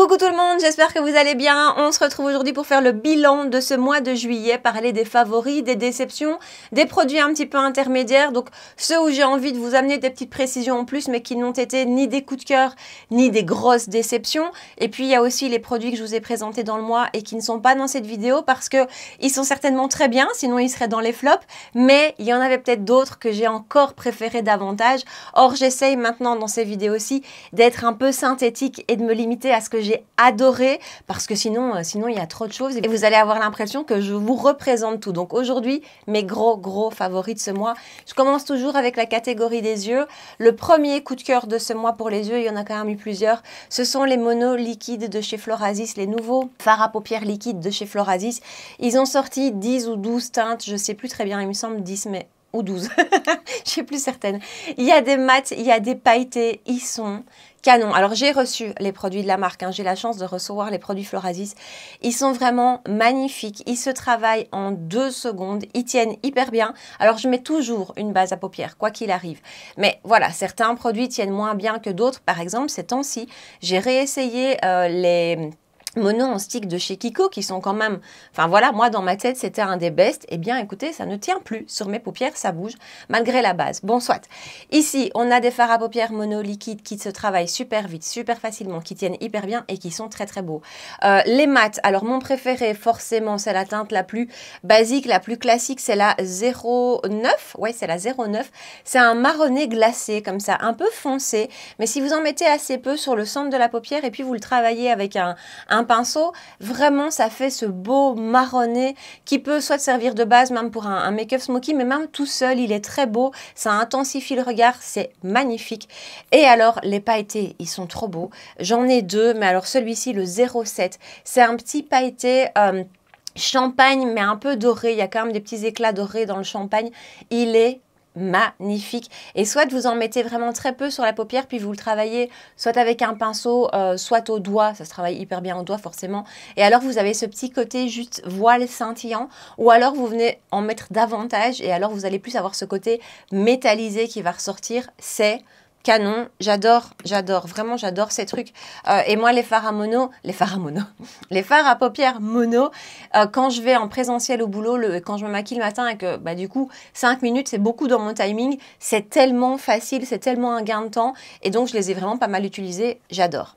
Coucou tout le monde, j'espère que vous allez bien. On se retrouve aujourd'hui pour faire le bilan de ce mois de juillet, parler des favoris, des déceptions, des produits un petit peu intermédiaires, donc ceux où j'ai envie de vous amener des petites précisions en plus, mais qui n'ont été ni des coups de cœur, ni des grosses déceptions. Et puis il y a aussi les produits que je vous ai présentés dans le mois et qui ne sont pas dans cette vidéo parce que ils sont certainement très bien, sinon ils seraient dans les flops, mais il y en avait peut-être d'autres que j'ai encore préférés davantage. Or j'essaye maintenant dans ces vidéos aussi d'être un peu synthétique et de me limiter à ce que j'ai j'ai adoré parce que sinon, euh, sinon il y a trop de choses et vous allez avoir l'impression que je vous représente tout. Donc aujourd'hui, mes gros gros favoris de ce mois. Je commence toujours avec la catégorie des yeux. Le premier coup de cœur de ce mois pour les yeux, il y en a quand même eu plusieurs. Ce sont les monos liquides de chez Florasis, les nouveaux fards à paupières liquides de chez Florasis. Ils ont sorti 10 ou 12 teintes, je sais plus très bien, il me semble 10 mais ou 12, je suis plus certaine. Il y a des mats, il y a des pailletés, ils sont canon. Alors j'ai reçu les produits de la marque, hein. j'ai la chance de recevoir les produits Florasis. Ils sont vraiment magnifiques, ils se travaillent en deux secondes, ils tiennent hyper bien. Alors je mets toujours une base à paupières, quoi qu'il arrive. Mais voilà, certains produits tiennent moins bien que d'autres. Par exemple, ces temps-ci, j'ai réessayé euh, les mono en stick de chez Kiko qui sont quand même, enfin voilà, moi dans ma tête c'était un des bests et eh bien écoutez, ça ne tient plus sur mes paupières, ça bouge malgré la base. Bon soit. Ici, on a des fards à paupières mono liquides qui se travaillent super vite, super facilement, qui tiennent hyper bien et qui sont très très beaux. Euh, les mats, alors mon préféré forcément c'est la teinte la plus basique, la plus classique, c'est la 09, ouais c'est la 09, c'est un marronné glacé comme ça, un peu foncé, mais si vous en mettez assez peu sur le centre de la paupière et puis vous le travaillez avec un un pinceau, vraiment ça fait ce beau marronné qui peut soit servir de base même pour un, make-up smoky, mais même tout seul, il est très beau, ça intensifie le regard, c'est magnifique. Et alors, les pailletés, ils sont trop beaux. J'en ai deux, mais alors celui-ci, le 07, c'est un petit pailleté... Euh, champagne mais un peu doré, il y a quand même des petits éclats dorés dans le champagne, il est magnifique. Et soit vous en mettez vraiment très peu sur la paupière, puis vous le travaillez soit avec un pinceau, euh, soit au doigt. Ça se travaille hyper bien au doigt, forcément. Et alors, vous avez ce petit côté juste voile scintillant. Ou alors, vous venez en mettre davantage. Et alors, vous allez plus avoir ce côté métallisé qui va ressortir. C'est canon. J'adore, j'adore, vraiment j'adore ces trucs. Euh, et moi, les phares à mono, les fards à mono, les phares à paupières mono, euh, quand je vais en présentiel au boulot, le, quand je me maquille le matin et que bah, du coup, 5 minutes, c'est beaucoup dans mon timing, c'est tellement facile, c'est tellement un gain de temps. Et donc, je les ai vraiment pas mal utilisés. J'adore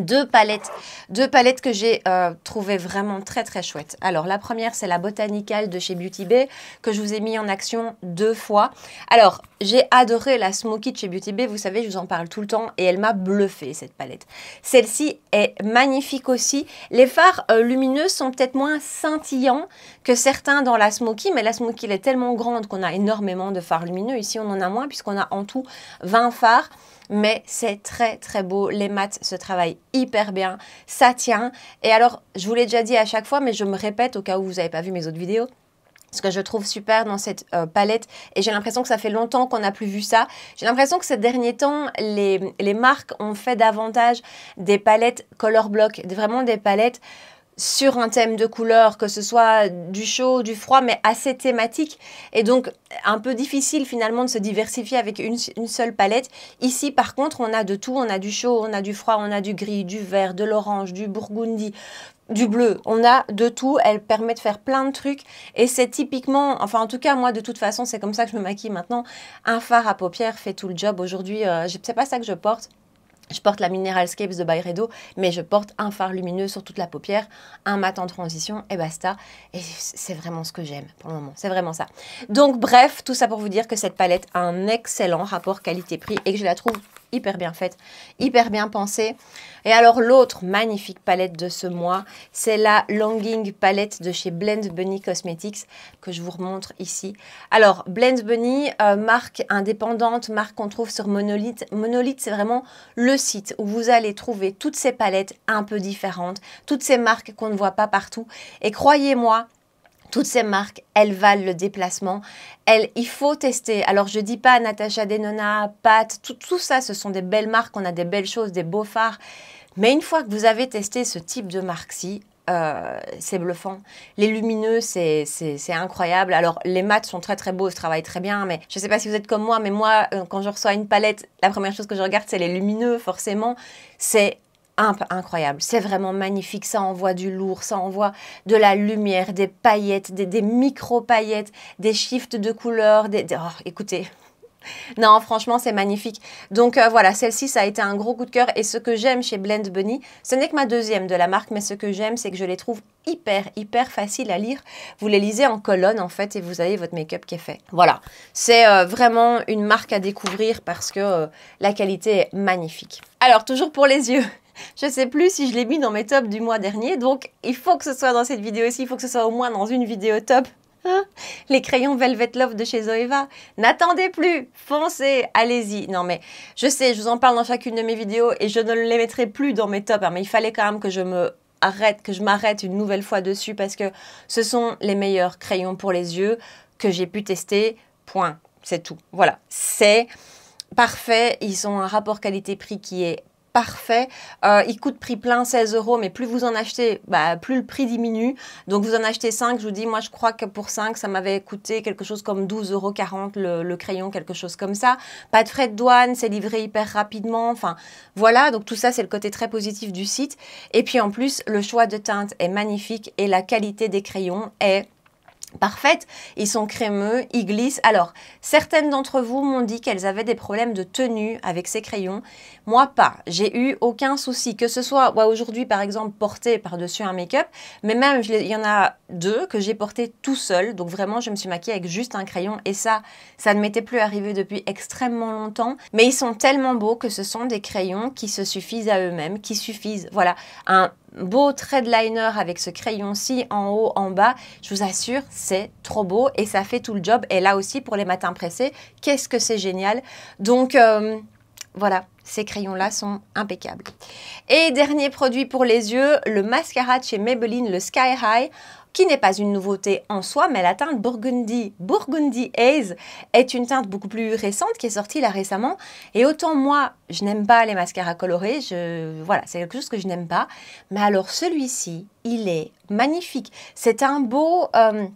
deux palettes, deux palettes que j'ai euh, trouvées vraiment très très chouettes. Alors la première c'est la Botanical de chez Beauty Bay que je vous ai mis en action deux fois. Alors j'ai adoré la Smoky de chez Beauty Bay, vous savez je vous en parle tout le temps et elle m'a bluffé cette palette. Celle-ci est magnifique aussi. Les fards euh, lumineux sont peut-être moins scintillants que certains dans la Smoky mais la Smoky elle est tellement grande qu'on a énormément de fards lumineux. Ici on en a moins puisqu'on a en tout 20 fards mais c'est très très beau. Les maths se travaillent hyper bien, ça tient. Et alors, je vous l'ai déjà dit à chaque fois, mais je me répète au cas où vous n'avez pas vu mes autres vidéos ce que je trouve super dans cette euh, palette, et j'ai l'impression que ça fait longtemps qu'on n'a plus vu ça, j'ai l'impression que ces derniers temps, les, les, marques ont fait davantage des palettes color block, vraiment des palettes sur un thème de couleur, que ce soit du chaud, du froid, mais assez thématique. Et donc, un peu difficile finalement de se diversifier avec une, seule palette. Ici, par contre, on a de tout. On a du chaud, on a du froid, on a du gris, du vert, de l'orange, du burgundy, du bleu. On a de tout. Elle permet de faire plein de trucs. Et c'est typiquement, enfin en tout cas, moi de toute façon, c'est comme ça que je me maquille maintenant. Un fard à paupières fait tout le job. Aujourd'hui, ne euh, sais pas ça que je porte je porte la Mineralscapes de Byredo, mais je porte un phare lumineux sur toute la paupière, un mat en transition et basta. Et c'est vraiment ce que j'aime pour le moment, c'est vraiment ça. Donc bref, tout ça pour vous dire que cette palette a un excellent rapport qualité-prix et que je la trouve hyper bien faite, hyper bien pensée. Et alors l'autre magnifique palette de ce mois, c'est la Longing palette de chez Blend Bunny Cosmetics que je vous remontre ici. Alors Blend Bunny, euh, marque indépendante, marque qu'on trouve sur Monolith. Monolith, c'est vraiment le site où vous allez trouver toutes ces palettes un peu différentes, toutes ces marques qu'on ne voit pas partout. Et croyez-moi, toutes ces marques, elles valent le déplacement. Elles, il faut tester. Alors, je dis pas Natacha Denona, Pat, tout, tout ça, ce sont des belles marques, on a des belles choses, des beaux phares. Mais une fois que vous avez testé ce type de marque-ci, euh, c'est bluffant. Les lumineux, c'est incroyable. Alors, les mats sont très très beaux, se travaillent très bien, mais je ne sais pas si vous êtes comme moi, mais moi, euh, quand je reçois une palette, la première chose que je regarde, c'est les lumineux, forcément. C'est incroyable. C'est vraiment magnifique. Ça envoie du lourd, ça envoie de la lumière, des paillettes, des, micro-paillettes, des shifts de couleurs. Des, oh, écoutez, non, franchement, c'est magnifique. Donc euh, voilà, celle-ci, ça a été un gros coup de cœur. Et ce que j'aime chez Blend Bunny, ce n'est que ma deuxième de la marque, mais ce que j'aime, c'est que je les trouve hyper, hyper faciles à lire. Vous les lisez en colonne, en fait, et vous avez votre make-up qui est fait. Voilà, c'est euh, vraiment une marque à découvrir parce que euh, la qualité est magnifique. Alors, toujours pour les yeux je ne sais plus si je l'ai mis dans mes tops du mois dernier, donc il faut que ce soit dans cette vidéo aussi, il faut que ce soit au moins dans une vidéo top. Hein les crayons Velvet Love de chez Zoeva. N'attendez plus, foncez, allez-y. Non mais je sais, je vous en parle dans chacune de mes vidéos et je ne les mettrai plus dans mes tops, hein, mais il fallait quand même que je me arrête, que je m'arrête une nouvelle fois dessus parce que ce sont les meilleurs crayons pour les yeux que j'ai pu tester. Point. C'est tout. Voilà. C'est parfait. Ils ont un rapport qualité-prix qui est parfait. Euh, il coûte prix plein 16 euros, mais plus vous en achetez, bah, plus le prix diminue. Donc vous en achetez 5, je vous dis, moi je crois que pour 5, ça m'avait coûté quelque chose comme 12,40 euros le crayon, quelque chose comme ça. Pas de frais de douane, c'est livré hyper rapidement. Enfin voilà, donc tout ça c'est le côté très positif du site. Et puis en plus, le choix de teinte est magnifique et la qualité des crayons est Parfaites, Ils sont crémeux, ils glissent. Alors, certaines d'entre vous m'ont dit qu'elles avaient des problèmes de tenue avec ces crayons. Moi, pas. J'ai eu aucun souci. Que ce soit aujourd'hui, par exemple, porté par-dessus un make-up, mais même, il y en a deux que j'ai porté tout seul. Donc, vraiment, je me suis maquillée avec juste un crayon. Et ça, ça ne m'était plus arrivé depuis extrêmement longtemps. Mais ils sont tellement beaux que ce sont des crayons qui se suffisent à eux-mêmes, qui suffisent. Voilà, un beau treadliner avec ce crayon-ci en haut, en bas. Je vous assure, c'est trop beau et ça fait tout le job. Et là aussi, pour les matins pressés, qu'est-ce que c'est génial. Donc, euh, voilà, ces crayons-là sont impeccables. Et dernier produit pour les yeux, le mascara de chez Maybelline, le Sky High qui n'est pas une nouveauté en soi, mais la teinte Burgundy, Burgundy Haze, est une teinte beaucoup plus récente qui est sortie là récemment. Et autant moi, je n'aime pas les mascaras colorés, je, voilà, c'est quelque chose que je n'aime pas. Mais alors celui-ci, il est magnifique. C'est un beau... Euh,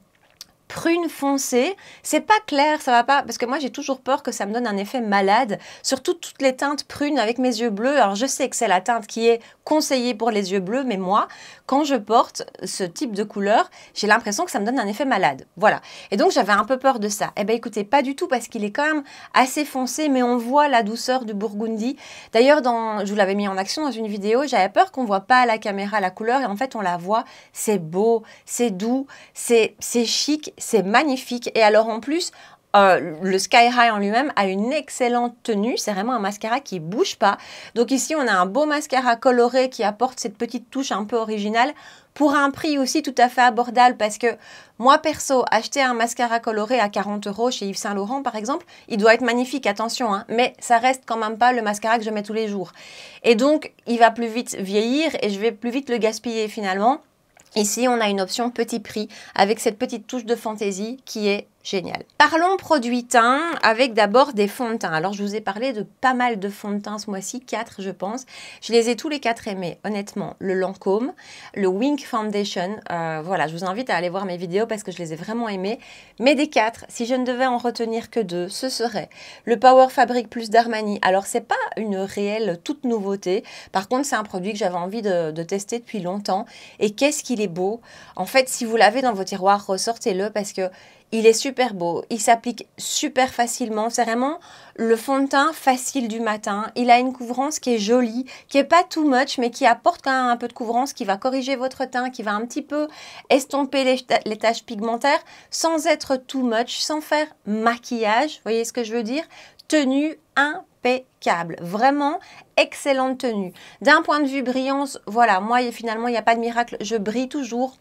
prune foncée. C'est pas clair, ça va pas, parce que moi j'ai toujours peur que ça me donne un effet malade, surtout toutes les teintes prunes avec mes yeux bleus. Alors je sais que c'est la teinte qui est conseillée pour les yeux bleus, mais moi, quand je porte ce type de couleur, j'ai l'impression que ça me donne un effet malade. Voilà. Et donc j'avais un peu peur de ça. Eh bien écoutez, pas du tout, parce qu'il est quand même assez foncé, mais on voit la douceur du Burgundy. D'ailleurs, je vous l'avais mis en action dans une vidéo, j'avais peur qu'on voit pas à la caméra la couleur, et en fait on la voit. C'est beau, c'est doux, c'est chic, c'est magnifique. Et alors en plus, euh, le Sky High en lui-même a une excellente tenue. C'est vraiment un mascara qui bouge pas. Donc ici, on a un beau mascara coloré qui apporte cette petite touche un peu originale pour un prix aussi tout à fait abordable parce que moi perso, acheter un mascara coloré à 40 euros chez Yves Saint Laurent par exemple, il doit être magnifique, attention, hein. mais ça reste quand même pas le mascara que je mets tous les jours. Et donc, il va plus vite vieillir et je vais plus vite le gaspiller finalement. Ici, on a une option petit prix avec cette petite touche de fantaisie qui est Génial. Parlons produits teint avec d'abord des fonds de teint. Alors, je vous ai parlé de pas mal de fonds de teint ce mois-ci, Quatre, je pense. Je les ai tous les quatre aimés, honnêtement. Le Lancôme, le Wink Foundation. Euh, voilà, je vous invite à aller voir mes vidéos parce que je les ai vraiment aimés. Mais des quatre, si je ne devais en retenir que deux, ce serait le Power Fabric Plus d'Armani. Alors, c'est pas une réelle toute nouveauté. Par contre, c'est un produit que j'avais envie de, tester depuis longtemps. Et qu'est-ce qu'il est beau. En fait, si vous l'avez dans vos tiroirs, ressortez-le parce que il est super beau, il s'applique super facilement, c'est vraiment le fond de teint facile du matin. Il a une couvrance qui est jolie, qui est pas too much, mais qui apporte quand même un peu de couvrance, qui va corriger votre teint, qui va un petit peu estomper les, les taches pigmentaires sans être too much, sans faire maquillage, vous voyez ce que je veux dire Tenue impeccable, vraiment excellente tenue. D'un point de vue brillance, voilà, moi finalement il n'y a pas de miracle, je brille toujours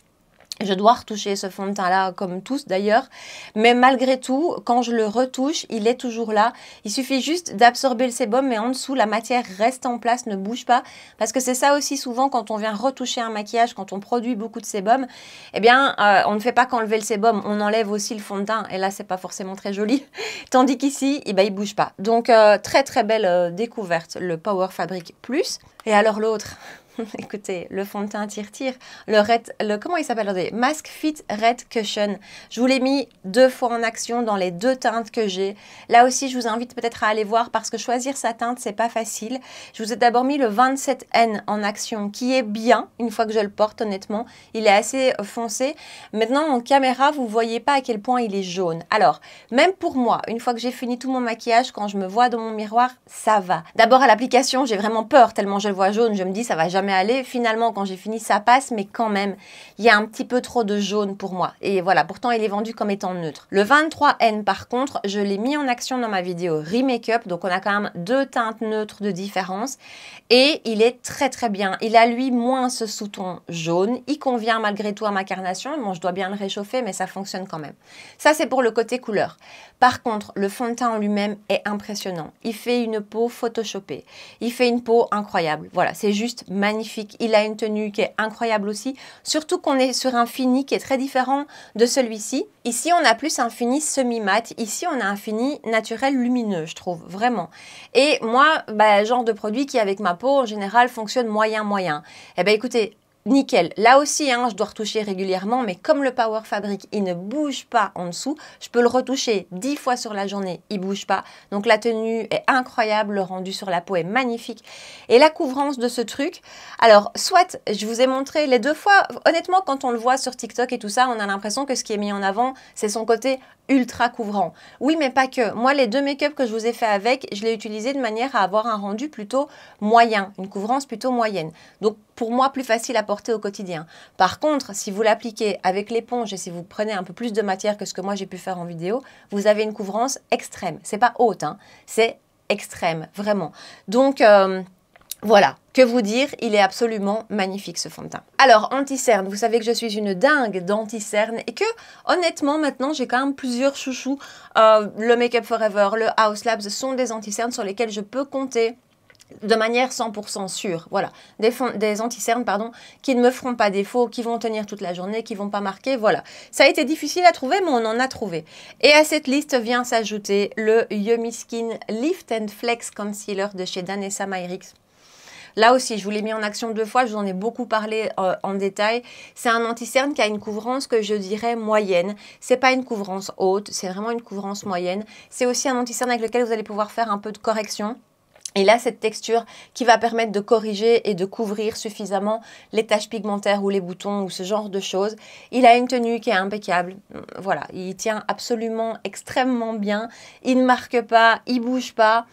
je dois retoucher ce fond de teint-là, comme tous d'ailleurs. Mais malgré tout, quand je le retouche, il est toujours là. Il suffit juste d'absorber le sébum, mais en dessous, la matière reste en place, ne bouge pas. Parce que c'est ça aussi souvent quand on vient retoucher un maquillage, quand on produit beaucoup de sébum, eh bien, euh, on ne fait pas qu'enlever le sébum, on enlève aussi le fond de teint. Et là, c'est pas forcément très joli. Tandis qu'ici, il eh ne ben, il bouge pas. Donc, euh, très très belle euh, découverte, le Power Fabric Plus. Et alors l'autre Écoutez, le fond de teint tire-tire. Le, red, le comment il s'appelle Regardez, Mask Fit Red Cushion. Je vous l'ai mis deux fois en action dans les deux teintes que j'ai. Là aussi, je vous invite peut-être à aller voir parce que choisir sa teinte, c'est pas facile. Je vous ai d'abord mis le 27N en action, qui est bien une fois que je le porte, honnêtement. Il est assez euh, foncé. Maintenant, en caméra, vous voyez pas à quel point il est jaune. Alors, même pour moi, une fois que j'ai fini tout mon maquillage, quand je me vois dans mon miroir, ça va. D'abord, à l'application, j'ai vraiment peur tellement je le vois jaune. Je me dis, ça va jamais mais Finalement, quand j'ai fini, ça passe, mais quand même, il y a un petit peu trop de jaune pour moi. Et voilà, pourtant, il est vendu comme étant neutre. Le 23N, par contre, je l'ai mis en action dans ma vidéo Remake-up. Donc, on a quand même deux teintes neutres de différence. Et il est très, très bien. Il a, lui, moins ce sous-ton jaune. Il convient malgré tout à ma carnation. Bon, je dois bien le réchauffer, mais ça fonctionne quand même. Ça, c'est pour le côté couleur. Par contre, le fond de teint en lui-même est impressionnant. Il fait une peau photoshopée. Il fait une peau incroyable. Voilà, c'est juste magnifique magnifique. Il a une tenue qui est incroyable aussi. Surtout qu'on est sur un fini qui est très différent de celui-ci. Ici, on a plus un fini semi-mat. Ici, on a un fini naturel lumineux, je trouve, vraiment. Et moi, bah, genre de produit qui, avec ma peau, en général, fonctionne moyen-moyen. Eh bien, écoutez, Nickel. Là aussi, hein, je dois retoucher régulièrement, mais comme le Power Fabric, il ne bouge pas en dessous, je peux le retoucher 10 fois sur la journée, il bouge pas. Donc la tenue est incroyable, le rendu sur la peau est magnifique. Et la couvrance de ce truc, alors soit je vous ai montré les deux fois, honnêtement, quand on le voit sur TikTok et tout ça, on a l'impression que ce qui est mis en avant, c'est son côté ultra couvrant. Oui, mais pas que. Moi, les deux make-up que je vous ai fait avec, je l'ai utilisé de manière à avoir un rendu plutôt moyen, une couvrance plutôt moyenne. Donc pour moi plus facile à porter au quotidien. Par contre, si vous l'appliquez avec l'éponge et si vous prenez un peu plus de matière que ce que moi j'ai pu faire en vidéo, vous avez une couvrance extrême. C'est pas haute, hein, c'est extrême, vraiment. Donc euh, voilà, que vous dire, il est absolument magnifique ce fond de teint. Alors, anti-cerne, vous savez que je suis une dingue d'anti-cerne et que, honnêtement, maintenant, j'ai quand même plusieurs chouchous. Euh, le Make Up Forever, le House Labs sont des anti-cernes sur lesquels je peux compter de manière 100% sûre. Voilà, des, des cernes pardon, qui ne me feront pas défaut, qui vont tenir toute la journée, qui vont pas marquer. Voilà, ça a été difficile à trouver, mais on en a trouvé. Et à cette liste vient s'ajouter le Yummy Skin Lift and Flex Concealer de chez Danessa Myricks. Là aussi, je vous l'ai mis en action deux fois, je vous en ai beaucoup parlé euh, en détail. C'est un anti-cerne qui a une couvrance que je dirais moyenne. C'est pas une couvrance haute, c'est vraiment une couvrance moyenne. C'est aussi un anti-cerne avec lequel vous allez pouvoir faire un peu de correction. Il a cette texture qui va permettre de corriger et de couvrir suffisamment les taches pigmentaires ou les boutons ou ce genre de choses. Il a une tenue qui est impeccable. Voilà, il tient absolument extrêmement bien. Il ne marque pas, il bouge pas.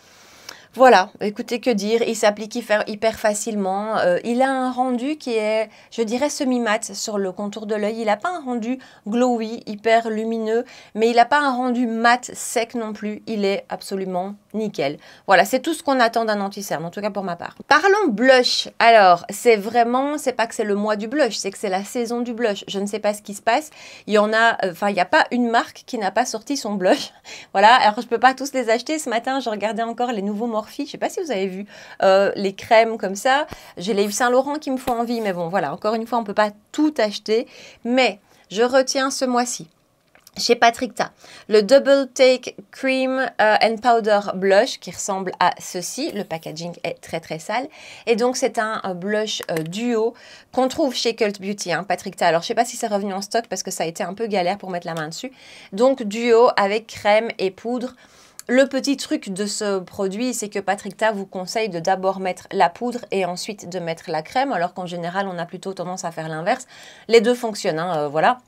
Voilà, écoutez, que dire, il s'applique hyper, facilement. Euh, il a un rendu qui est, je dirais, semi-mat sur le contour de l'œil. Il n'a pas un rendu glowy, hyper lumineux, mais il n'a pas un rendu mat sec non plus. Il est absolument nickel. Voilà, c'est tout ce qu'on attend d'un anti-cerne, en tout cas pour ma part. Parlons blush. Alors, c'est vraiment, c'est pas que c'est le mois du blush, c'est que c'est la saison du blush. Je ne sais pas ce qui se passe. Il y en a, euh, enfin, il n'y a pas une marque qui n'a pas sorti son blush. voilà, alors je ne peux pas tous les acheter. Ce matin, je regardais encore les nouveaux je ne sais pas si vous avez vu euh, les crèmes comme ça. J'ai les Yves Saint Laurent qui me font envie, mais bon, voilà, encore une fois, on ne peut pas tout acheter. Mais je retiens ce mois-ci chez Patrick Ta. Le Double Take Cream euh, and Powder Blush qui ressemble à ceci. Le packaging est très très sale. Et donc c'est un blush euh, duo qu'on trouve chez Cult Beauty, hein, Patrick Ta. Alors je ne sais pas si c'est revenu en stock parce que ça a été un peu galère pour mettre la main dessus. Donc duo avec crème et poudre. Le petit truc de ce produit, c'est que Patrick Ta vous conseille de d'abord mettre la poudre et ensuite de mettre la crème, alors qu'en général, on a plutôt tendance à faire l'inverse. Les deux fonctionnent, hein, euh, voilà.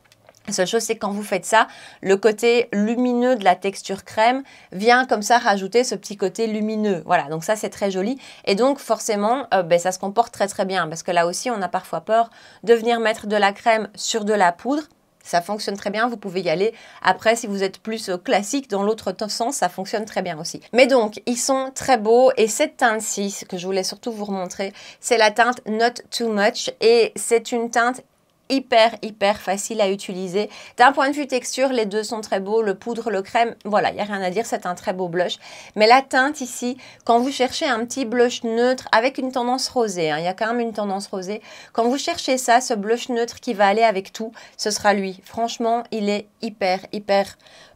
La seule chose, c'est quand vous faites ça, le côté lumineux de la texture crème vient comme ça rajouter ce petit côté lumineux. Voilà, donc ça, c'est très joli. Et donc, forcément, euh, ben, ça se comporte très très bien parce que là aussi, on a parfois peur de venir mettre de la crème sur de la poudre ça fonctionne très bien, vous pouvez y aller. Après, si vous êtes plus euh, classique, dans l'autre sens, ça fonctionne très bien aussi. Mais donc, ils sont très beaux et cette teinte-ci, que je voulais surtout vous remontrer, c'est la teinte Not Too Much et c'est une teinte hyper hyper facile à utiliser. D'un point de vue texture, les deux sont très beaux, le poudre, le crème, voilà, il n'y a rien à dire, c'est un très beau blush. Mais la teinte ici, quand vous cherchez un petit blush neutre avec une tendance rosée, hein, il y a quand même une tendance rosée, quand vous cherchez ça, ce blush neutre qui va aller avec tout, ce sera lui. Franchement, il est hyper hyper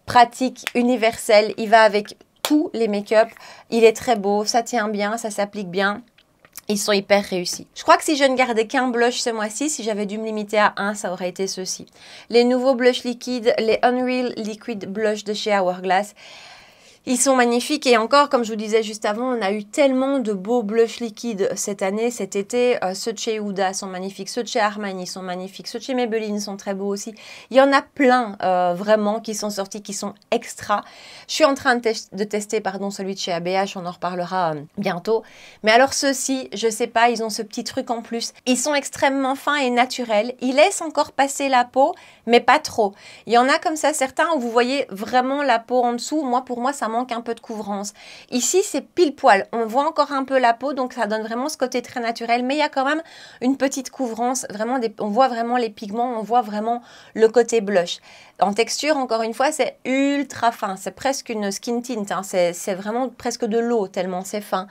pratique, universel, il va avec tous les make-up, il est très beau, ça tient bien, ça s'applique bien ils sont hyper réussis. Je crois que si je ne gardais qu'un blush ce mois-ci, si j'avais dû me limiter à un, ça aurait été ceci. Les nouveaux blushs liquides, les Unreal Liquid Blush de chez Hourglass. Ils sont magnifiques et encore, comme je vous disais juste avant, on a eu tellement de beaux blushs liquides cette année, cet été. Euh, ceux de chez Huda sont magnifiques, ceux de chez Armani sont magnifiques, ceux de chez Maybelline sont très beaux aussi. Il y en a plein euh, vraiment qui sont sortis, qui sont extra. Je suis en train de, tester pardon, celui de chez ABH, on en reparlera euh, bientôt. Mais alors ceux-ci, je sais pas, ils ont ce petit truc en plus. Ils sont extrêmement fins et naturels. Ils laissent encore passer la peau, mais pas trop. Il y en a comme ça certains où vous voyez vraiment la peau en dessous. Moi, pour moi, ça un peu de couvrance. Ici, c'est pile poil. On voit encore un peu la peau, donc ça donne vraiment ce côté très naturel. Mais il y a quand même une petite couvrance. Vraiment, on voit vraiment les pigments, on voit vraiment le côté blush. En texture, encore une fois, c'est ultra fin. C'est presque une skin tint. Hein. C'est vraiment presque de l'eau tellement c'est fin.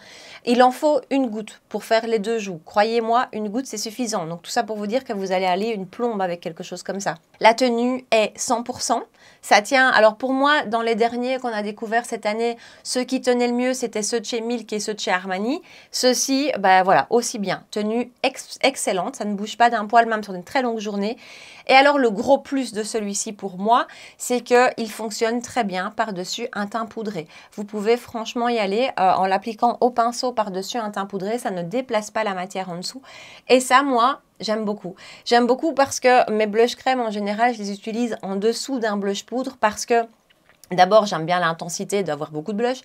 Il en faut une goutte pour faire les deux joues. Croyez-moi, une goutte, c'est suffisant. Donc tout ça pour vous dire que vous allez aller une plombe avec quelque chose comme ça. La tenue est 100%. Ça tient. Alors pour moi, dans les derniers qu'on a découverts cette année, ceux qui tenaient le mieux, c'était ceux de chez Milk et ceux de chez Armani. Ceux-ci, ben voilà, aussi bien. Tenue excellente. Ça ne bouge pas d'un poil, même sur une très longue journée. Et alors le gros plus de celui-ci pour moi, c'est qu'il fonctionne très bien par-dessus un teint poudré. Vous pouvez franchement y aller euh, en l'appliquant au pinceau par-dessus un teint poudré, ça ne déplace pas la matière en dessous. Et ça, moi, J'aime beaucoup. J'aime beaucoup parce que mes blush crème en général, je les utilise en dessous d'un blush poudre parce que D'abord, j'aime bien l'intensité d'avoir beaucoup de blush.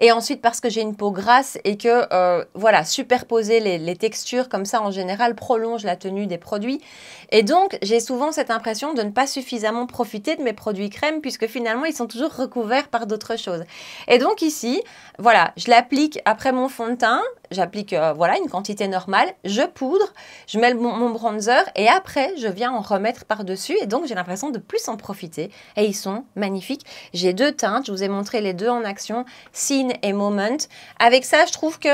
Et ensuite, parce que j'ai une peau grasse et que, euh, voilà, superposer les, les, textures comme ça, en général, prolonge la tenue des produits. Et donc, j'ai souvent cette impression de ne pas suffisamment profiter de mes produits crème, puisque finalement, ils sont toujours recouverts par d'autres choses. Et donc ici, voilà, je l'applique après mon fond de teint j'applique euh, voilà une quantité normale, je poudre, je mets mon, mon bronzer et après je viens en remettre par-dessus et donc j'ai l'impression de plus en profiter et ils sont magnifiques. J'ai deux teintes, je vous ai montré les deux en action, Scene et Moment. Avec ça, je trouve que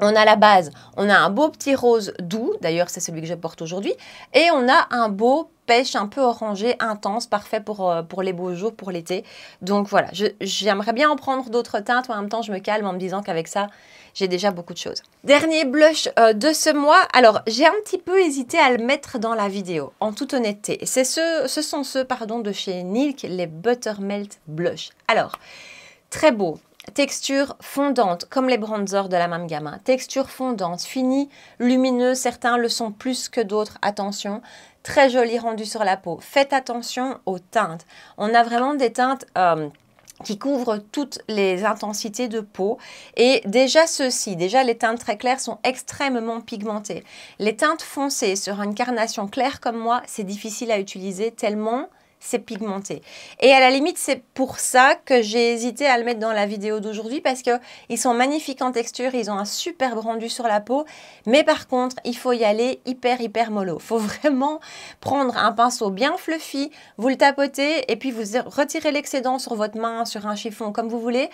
on a la base, on a un beau petit rose doux, d'ailleurs c'est celui que je porte aujourd'hui, et on a un beau pêche un peu orangé intense, parfait pour, euh, pour les beaux jours, pour l'été. Donc voilà, j'aimerais bien en prendre d'autres teintes, en même temps je me calme en me disant qu'avec ça, j'ai déjà beaucoup de choses. Dernier blush euh, de ce mois, alors j'ai un petit peu hésité à le mettre dans la vidéo, en toute honnêteté. C'est ce, ce sont ceux, pardon, de chez Nilk, les Buttermelt Blush. Alors, très beau, Texture fondante, comme les bronzers de la même gamme. Hein. Texture fondante, fini, lumineux, certains le sont plus que d'autres, attention. Très joli rendu sur la peau. Faites attention aux teintes. On a vraiment des teintes... Euh, qui couvrent toutes les intensités de peau. Et déjà ceci, déjà les teintes très claires sont extrêmement pigmentées. Les teintes foncées sur une carnation claire comme moi, c'est difficile à utiliser tellement c'est pigmenté. Et à la limite, c'est pour ça que j'ai hésité à le mettre dans la vidéo d'aujourd'hui parce que ils sont magnifiques en texture, ils ont un super rendu sur la peau, mais par contre, il faut y aller hyper hyper mollo. Faut vraiment prendre un pinceau bien fluffy, vous le tapotez et puis vous retirez l'excédent sur votre main, sur un chiffon comme vous voulez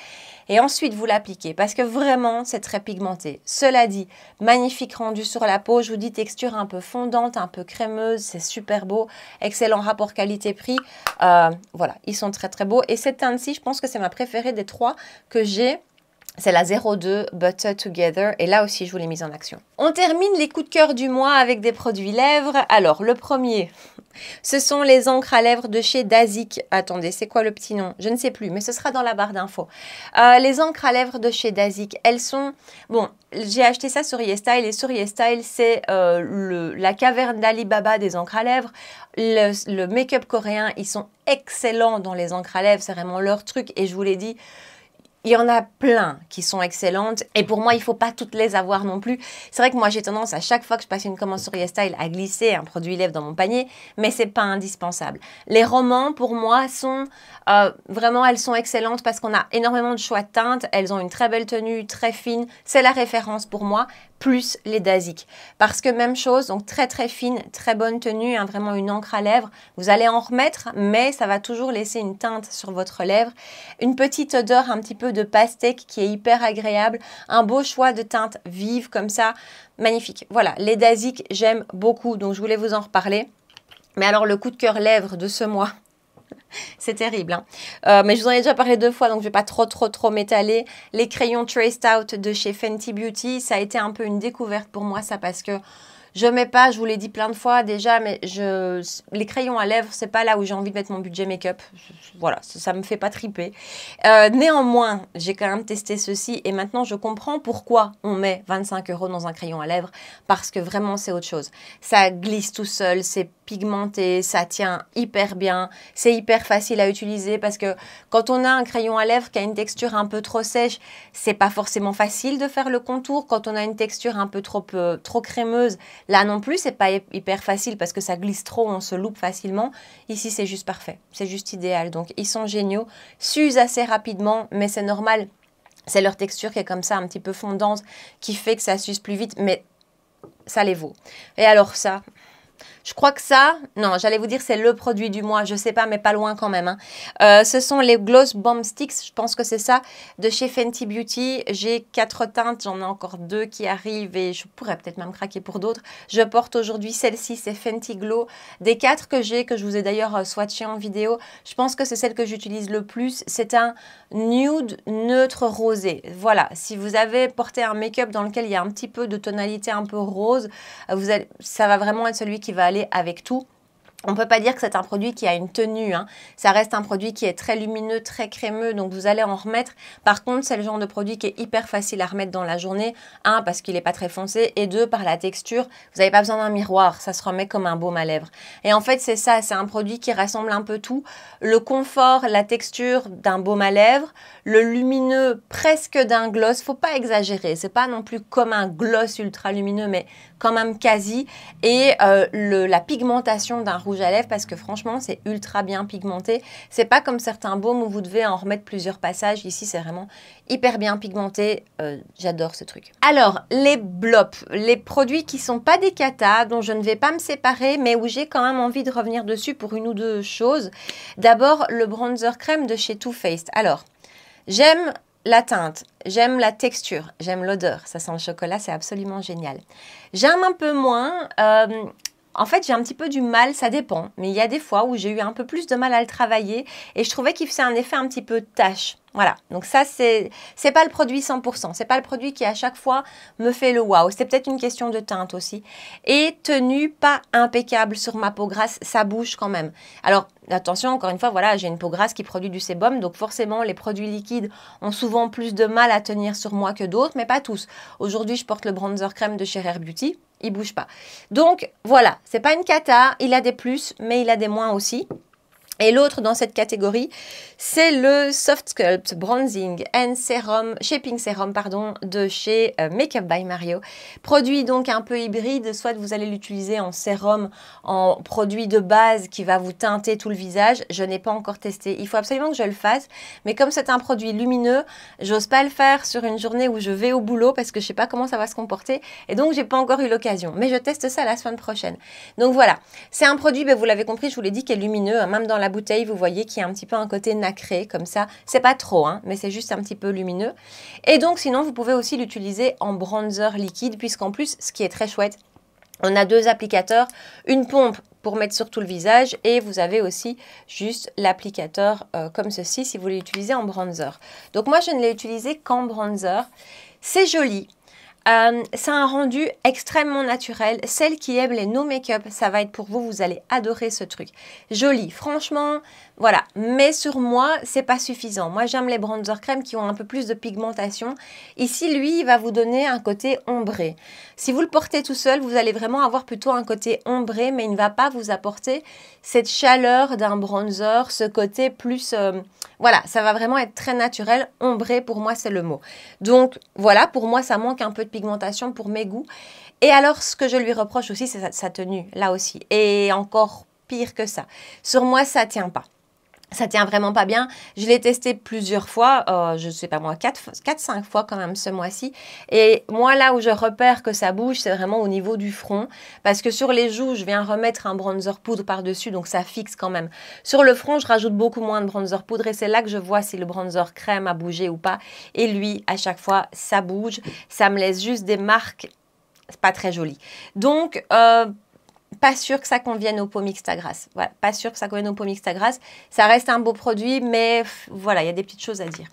et ensuite vous l'appliquez parce que vraiment c'est très pigmenté. Cela dit, magnifique rendu sur la peau, je vous dis texture un peu fondante, un peu crémeuse, c'est super beau, excellent rapport qualité-prix. Euh, voilà, ils sont très très beaux et cette teinte-ci, je pense que c'est ma préférée des trois que j'ai. C'est la 02 Butter Together et là aussi je vous l'ai mise en action. On termine les coups de cœur du mois avec des produits lèvres. Alors le premier, ce sont les encres à lèvres de chez Dazik. Attendez, c'est quoi le petit nom Je ne sais plus, mais ce sera dans la barre d'infos. Euh, les encres à lèvres de chez Dazik, elles sont... Bon, j'ai acheté ça sur YesStyle et sur YesStyle c'est euh, la caverne d'Alibaba des encres à lèvres. Le, le make-up coréen, ils sont excellents dans les encres à lèvres, c'est vraiment leur truc et je vous l'ai dit il y en a plein qui sont excellentes et pour moi, il faut pas toutes les avoir non plus. C'est vrai que moi, j'ai tendance à chaque fois que je passe une commande sur à glisser un produit lève dans mon panier, mais c'est pas indispensable. Les romans, pour moi, sont euh, vraiment, elles sont excellentes parce qu'on a énormément de choix de teintes, elles ont une très belle tenue, très fine, c'est la référence pour moi, plus les Dazik, Parce que même chose, donc très très fine, très bonne tenue, hein, vraiment une encre à lèvres. Vous allez en remettre, mais ça va toujours laisser une teinte sur votre lèvre. Une petite odeur un petit peu de pastèque qui est hyper agréable. Un beau choix de teintes vives comme ça, magnifique. Voilà, les Dazik j'aime beaucoup, donc je voulais vous en reparler. Mais alors le coup de cœur lèvres de ce mois, c'est terrible. Hein. Euh, mais je vous en ai déjà parlé deux fois, donc je ne vais pas trop, trop, trop m'étaler. Les crayons Traced Out de chez Fenty Beauty, ça a été un peu une découverte pour moi, ça, parce que je mets pas, je vous l'ai dit plein de fois déjà, mais les crayons à lèvres, c'est pas là où j'ai envie de mettre mon budget make-up. Voilà, ça, ne me fait pas triper. Euh, néanmoins, j'ai quand même testé ceci et maintenant je comprends pourquoi on met 25 euros dans un crayon à lèvres parce que vraiment c'est autre chose. Ça glisse tout seul, c'est pigmenté, ça tient hyper bien, c'est hyper facile à utiliser parce que quand on a un crayon à lèvres qui a une texture un peu trop sèche, c'est pas forcément facile de faire le contour. Quand on a une texture un peu trop, euh, trop crémeuse, là non plus, c'est pas hyper facile parce que ça glisse trop, on se loupe facilement. Ici, c'est juste parfait, c'est juste idéal. Donc, ils sont géniaux, s'usent assez rapidement, mais c'est normal. C'est leur texture qui est comme ça, un petit peu fondante, qui fait que ça s'use plus vite, mais ça les vaut. Et alors ça, je crois que ça, non, j'allais vous dire c'est le produit du mois, je sais pas, mais pas loin quand même. Hein. Euh, ce sont les Gloss Bomb Sticks, je pense que c'est ça, de chez Fenty Beauty. J'ai quatre teintes, j'en ai encore deux qui arrivent et je pourrais peut-être même craquer pour d'autres. Je porte aujourd'hui celle-ci, c'est Fenty Glow. Des quatre que j'ai, que je vous ai d'ailleurs euh, swatché en vidéo, je pense que c'est celle que j'utilise le plus. C'est un nude neutre rosé. Voilà, si vous avez porté un make-up dans lequel il y a un petit peu de tonalité un peu rose, vous ça va vraiment être celui qui va aller avec tout on ne peut pas dire que c'est un produit qui a une tenue. Hein. Ça reste un produit qui est très lumineux, très crémeux, donc vous allez en remettre. Par contre, c'est le genre de produit qui est hyper facile à remettre dans la journée. Un, parce qu'il n'est pas très foncé. Et deux, par la texture, vous n'avez pas besoin d'un miroir. Ça se remet comme un baume à lèvres. Et en fait, c'est ça. C'est un produit qui rassemble un peu tout. Le confort, la texture d'un baume à lèvres. Le lumineux presque d'un gloss. faut pas exagérer. C'est pas non plus comme un gloss ultra lumineux, mais quand même quasi. Et euh, la pigmentation d'un rouge à lèvres parce que franchement, c'est ultra bien pigmenté. C'est pas comme certains baumes où vous devez en remettre plusieurs passages. Ici, c'est vraiment hyper bien pigmenté. Euh, j'adore ce truc. Alors, les blops, les produits qui sont pas des cata dont je ne vais pas me séparer, mais où j'ai quand même envie de revenir dessus pour une ou deux choses. D'abord, le bronzer crème de chez Too Faced. Alors, j'aime la teinte, j'aime la texture, j'aime l'odeur. Ça sent le chocolat, c'est absolument génial. J'aime un peu moins euh, en fait, j'ai un petit peu du mal, ça dépend, mais il y a des fois où j'ai eu un peu plus de mal à le travailler et je trouvais qu'il faisait un effet un petit peu tache. Voilà, donc ça, c'est c'est pas le produit 100%, c'est pas le produit qui à chaque fois me fait le waouh. C'est peut-être une question de teinte aussi. Et tenue pas impeccable sur ma peau grasse, ça bouge quand même. Alors, attention, encore une fois, voilà, j'ai une peau grasse qui produit du sébum, donc forcément, les produits liquides ont souvent plus de mal à tenir sur moi que d'autres, mais pas tous. Aujourd'hui, je porte le bronzer crème de chez Rare Beauty il bouge pas. Donc voilà, c'est pas une cata, il a des plus, mais il a des moins aussi. Et l'autre dans cette catégorie, c'est le Soft Sculpt Bronzing and Serum, Shaping Serum pardon, de chez euh, Makeup by Mario. Produit donc un peu hybride, soit vous allez l'utiliser en sérum, en produit de base qui va vous teinter tout le visage. Je n'ai pas encore testé, il faut absolument que je le fasse. Mais comme c'est un produit lumineux, j'ose pas le faire sur une journée où je vais au boulot parce que je sais pas comment ça va se comporter. Et donc, j'ai pas encore eu l'occasion. Mais je teste ça la semaine prochaine. Donc voilà, c'est un produit, ben, vous l'avez compris, je vous l'ai dit, qui est lumineux, hein, même dans la bouteille, vous voyez qu'il y a un petit peu un côté nacré comme ça. C'est pas trop, hein, mais c'est juste un petit peu lumineux. Et donc sinon, vous pouvez aussi l'utiliser en bronzer liquide puisqu'en plus, ce qui est très chouette, on a deux applicateurs, une pompe pour mettre sur tout le visage et vous avez aussi juste l'applicateur euh, comme ceci si vous l'utilisez en bronzer. Donc moi je ne l'ai utilisé qu'en bronzer. C'est joli, euh, c'est un rendu extrêmement naturel. Celles qui aiment les no make-up, ça va être pour vous, vous allez adorer ce truc. Joli, franchement, voilà, mais sur moi, c'est pas suffisant. Moi, j'aime les bronzer crèmes qui ont un peu plus de pigmentation. Ici, lui, il va vous donner un côté ombré. Si vous le portez tout seul, vous allez vraiment avoir plutôt un côté ombré, mais il ne va pas vous apporter cette chaleur d'un bronzer, ce côté plus... Euh, voilà, ça va vraiment être très naturel. Ombré, pour moi, c'est le mot. Donc, voilà, pour moi, ça manque un peu de pigmentation pour mes goûts. Et alors, ce que je lui reproche aussi, c'est sa, sa tenue, là aussi. Et encore pire que ça. Sur moi, ça tient pas ça tient vraiment pas bien. Je l'ai testé plusieurs fois, euh, je ne sais pas moi, 4-5 fois quand même ce mois-ci. Et moi, là où je repère que ça bouge, c'est vraiment au niveau du front. Parce que sur les joues, je viens remettre un bronzer poudre par-dessus, donc ça fixe quand même. Sur le front, je rajoute beaucoup moins de bronzer poudre et c'est là que je vois si le bronzer crème a bougé ou pas. Et lui, à chaque fois, ça bouge. Ça me laisse juste des marques pas très joli. Donc, euh, pas sûr que ça convienne au pot mixtes à grasse. Voilà, pas sûr que ça convienne au pot mixtes à grasse. Ça reste un beau produit, mais voilà, il y a des petites choses à dire.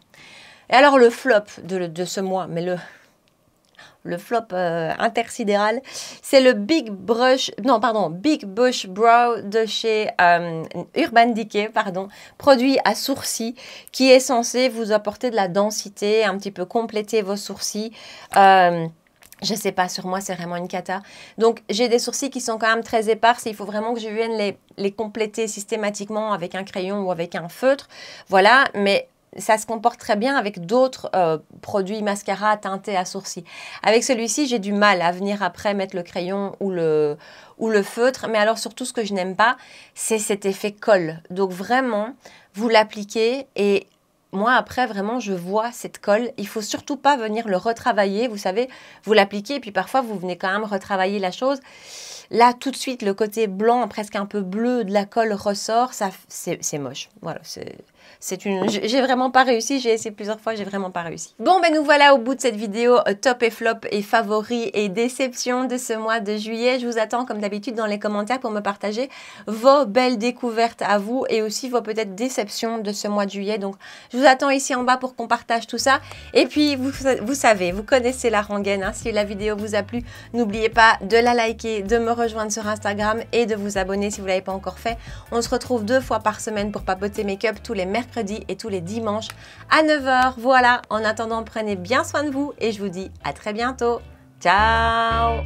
Et alors le flop de, ce mois, mais le, le flop euh, intersidéral, c'est le Big Brush, non pardon, Big Bush Brow de chez euh, Urban Decay, pardon, produit à sourcils qui est censé vous apporter de la densité, un petit peu compléter vos sourcils. Euh, je sais pas, sur moi, c'est vraiment une cata. Donc, j'ai des sourcils qui sont quand même très épars. il faut vraiment que je vienne les, compléter systématiquement avec un crayon ou avec un feutre. Voilà, mais ça se comporte très bien avec d'autres euh, produits mascara teintés à sourcils. Avec celui-ci, j'ai du mal à venir après mettre le crayon ou le, ou le feutre. Mais alors, surtout, ce que je n'aime pas, c'est cet effet colle. Donc, vraiment, vous l'appliquez et moi, après, vraiment, je vois cette colle. Il faut surtout pas venir le retravailler. Vous savez, vous l'appliquez et puis parfois, vous venez quand même retravailler la chose. Là, tout de suite, le côté blanc, presque un peu bleu de la colle ressort. Ça, c'est moche. Voilà, c'est c'est une, j'ai vraiment pas réussi. J'ai essayé plusieurs fois, j'ai vraiment pas réussi. Bon, ben nous voilà au bout de cette vidéo euh, top et flop et favoris et déception de ce mois de juillet. Je vous attends comme d'habitude dans les commentaires pour me partager vos belles découvertes à vous et aussi vos peut-être déceptions de ce mois de juillet. Donc, je vous attends ici en bas pour qu'on partage tout ça. Et puis, vous, savez, vous connaissez la rengaine. Hein. Si la vidéo vous a plu, n'oubliez pas de la liker, de me rejoindre sur Instagram et de vous abonner si vous l'avez pas encore fait. On se retrouve deux fois par semaine pour papoter make-up tous les mercredis mercredi et tous les dimanches à 9h. Voilà, en attendant, prenez bien soin de vous et je vous dis à très bientôt. Ciao